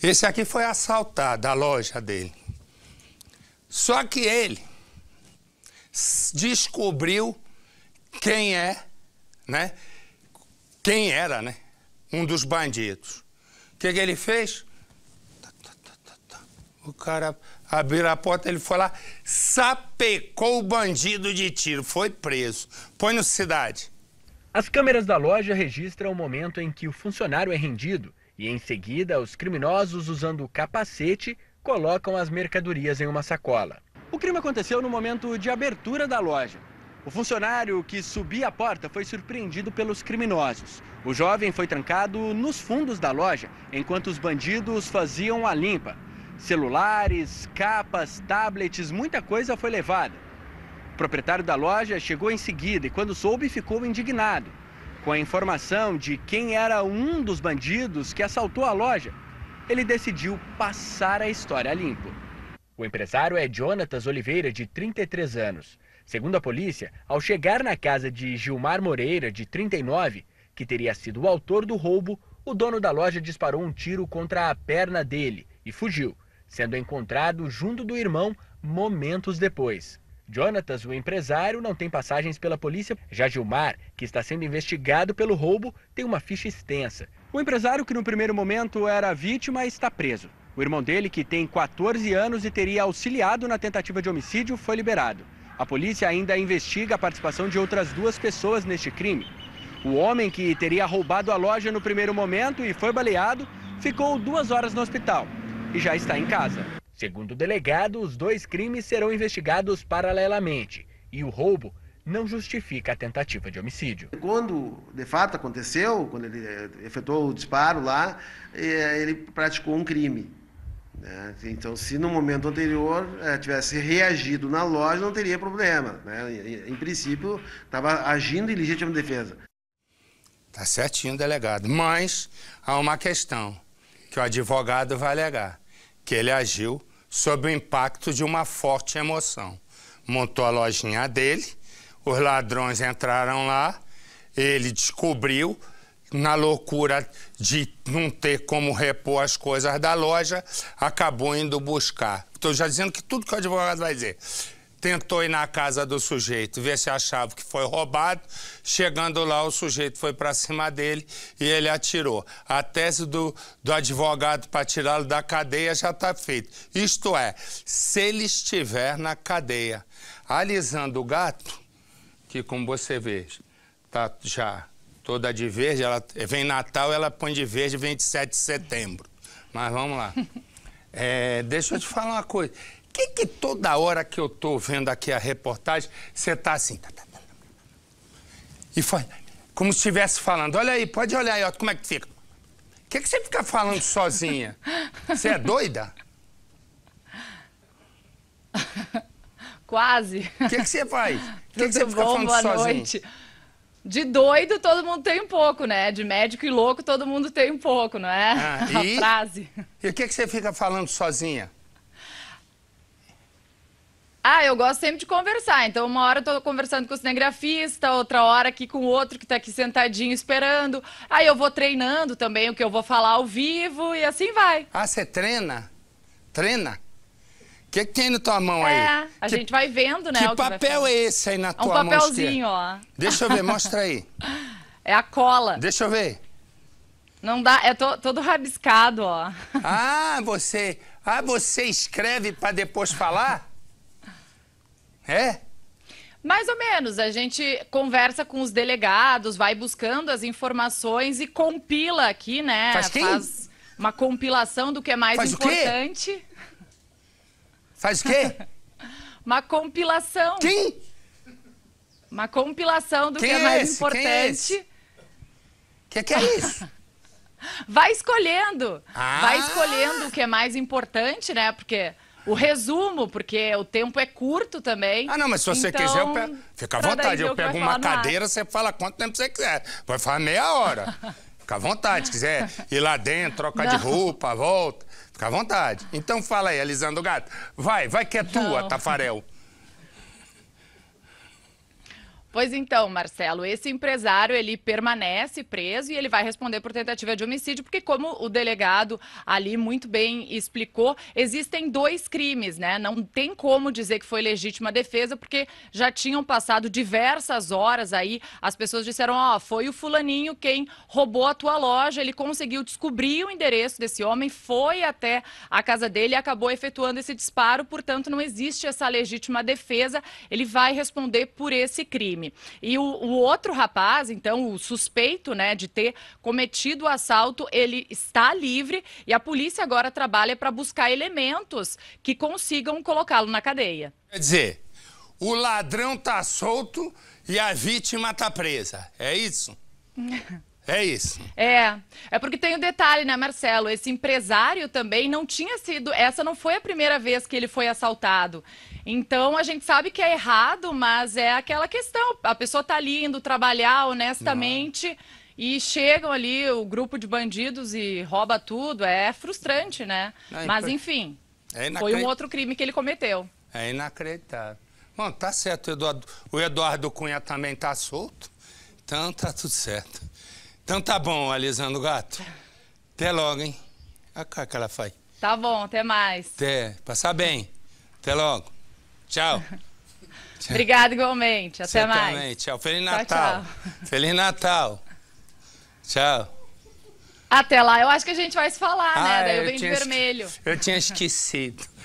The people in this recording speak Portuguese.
Esse aqui foi assaltado, a loja dele. Só que ele descobriu quem é, né? Quem era, né? Um dos bandidos. O que, que ele fez? Tá, tá, tá, o cara abriu a porta, ele foi lá, sapecou o bandido de tiro, foi preso. Põe no cidade. As câmeras da loja registram o momento em que o funcionário é rendido e em seguida os criminosos, usando o capacete, colocam as mercadorias em uma sacola. O crime aconteceu no momento de abertura da loja. O funcionário que subia a porta foi surpreendido pelos criminosos. O jovem foi trancado nos fundos da loja, enquanto os bandidos faziam a limpa. Celulares, capas, tablets, muita coisa foi levada. O proprietário da loja chegou em seguida e, quando soube, ficou indignado. Com a informação de quem era um dos bandidos que assaltou a loja, ele decidiu passar a história limpo. O empresário é Jonatas Oliveira, de 33 anos. Segundo a polícia, ao chegar na casa de Gilmar Moreira, de 39, que teria sido o autor do roubo, o dono da loja disparou um tiro contra a perna dele e fugiu, sendo encontrado junto do irmão momentos depois. Jonatas, o empresário, não tem passagens pela polícia. Já Gilmar, que está sendo investigado pelo roubo, tem uma ficha extensa. O empresário, que no primeiro momento era vítima, está preso. O irmão dele, que tem 14 anos e teria auxiliado na tentativa de homicídio, foi liberado. A polícia ainda investiga a participação de outras duas pessoas neste crime. O homem que teria roubado a loja no primeiro momento e foi baleado ficou duas horas no hospital e já está em casa. Segundo o delegado, os dois crimes serão investigados paralelamente e o roubo não justifica a tentativa de homicídio. Quando de fato aconteceu, quando ele eh, efetuou o disparo lá, eh, ele praticou um crime. Né? Então, se no momento anterior eh, tivesse reagido na loja, não teria problema. Né? Em princípio, estava agindo em legítima defesa. Tá certinho, delegado. Mas há uma questão que o advogado vai alegar: que ele agiu sob o impacto de uma forte emoção. Montou a lojinha dele, os ladrões entraram lá, ele descobriu, na loucura de não ter como repor as coisas da loja, acabou indo buscar. Estou já dizendo que tudo que o advogado vai dizer tentou ir na casa do sujeito, ver se achava que foi roubado. Chegando lá, o sujeito foi para cima dele e ele atirou. A tese do, do advogado para tirá-lo da cadeia já está feita. Isto é, se ele estiver na cadeia alisando o gato, que como você vê, está já toda de verde, ela vem Natal, ela põe de verde 27 de setembro. Mas vamos lá. É, deixa eu te falar uma coisa que que toda hora que eu tô vendo aqui a reportagem, você tá assim... Tá, tá, tá, e faz... Como se estivesse falando, olha aí, pode olhar aí, ó, como é que fica. O que, que você fica falando sozinha? Você é doida? Quase. O que, que você faz? O que, que você fica bom, falando sozinha? Noite. De doido todo mundo tem um pouco, né? De médico e louco todo mundo tem um pouco, não é? Ah, e? A frase. E o que, que você fica falando sozinha? Ah, eu gosto sempre de conversar. Então, uma hora eu tô conversando com o cinegrafista, outra hora aqui com o outro que tá aqui sentadinho esperando. Aí eu vou treinando também o que eu vou falar ao vivo e assim vai. Ah, você treina? Treina? O que, que tem na tua mão aí? É, a que, gente vai vendo, né? Que, que papel é esse aí na é tua mão? É um papelzinho, ó. Deixa eu ver, mostra aí. É a cola. Deixa eu ver. Não dá, é to, todo rabiscado, ó. Ah, você. Ah, você escreve para depois falar? É? Mais ou menos, a gente conversa com os delegados, vai buscando as informações e compila aqui, né? Faz, quem? Faz uma compilação do que é mais Faz importante. O quê? Faz o quê? uma compilação. Quem? Uma compilação do quem que é, é mais esse? É importante. O que, é que é isso? Vai escolhendo. Ah. Vai escolhendo o que é mais importante, né? Porque o resumo, porque o tempo é curto também. Ah, não, mas se você então, quiser, eu então, pego, fica à vontade. Eu pego uma cadeira, você fala quanto tempo você quiser. Vai falar meia hora. Fica à vontade. Se quiser ir lá dentro, trocar não. de roupa, volta. Fica à vontade. Então fala aí, Alisando Gato. Vai, vai que é tua, não. Tafarel. Pois então, Marcelo, esse empresário ele permanece preso e ele vai responder por tentativa de homicídio, porque como o delegado ali muito bem explicou, existem dois crimes, né? Não tem como dizer que foi legítima defesa, porque já tinham passado diversas horas aí, as pessoas disseram: "Ó, oh, foi o fulaninho quem roubou a tua loja, ele conseguiu descobrir o endereço desse homem, foi até a casa dele e acabou efetuando esse disparo, portanto não existe essa legítima defesa, ele vai responder por esse crime crime. E o, o outro rapaz, então, o suspeito, né, de ter cometido o assalto, ele está livre e a polícia agora trabalha para buscar elementos que consigam colocá-lo na cadeia. Quer dizer, o ladrão está solto e a vítima está presa. É isso? É isso. É. É porque tem um detalhe, né, Marcelo? Esse empresário também não tinha sido. Essa não foi a primeira vez que ele foi assaltado. Então a gente sabe que é errado, mas é aquela questão. A pessoa tá ali indo trabalhar honestamente. Não. E chegam ali o grupo de bandidos e rouba tudo. É frustrante, né? Não, é, é mas foi... enfim, é foi um outro crime que ele cometeu. É inacreditável. Bom, tá certo, Eduardo. O Eduardo Cunha também tá solto. Então tá tudo certo. Então tá bom, Alisando Gato. Até logo, hein? Olha a cara que ela faz. Tá bom, até mais. Até. Passar bem. Até logo. Tchau. tchau. Obrigada igualmente. Até Você mais. Também. Tchau. Feliz Natal. Tchau, tchau. Feliz Natal. Tchau. Até lá. Eu acho que a gente vai se falar, né, ah, né? Daí eu, eu venho de vermelho. Eu tinha esquecido.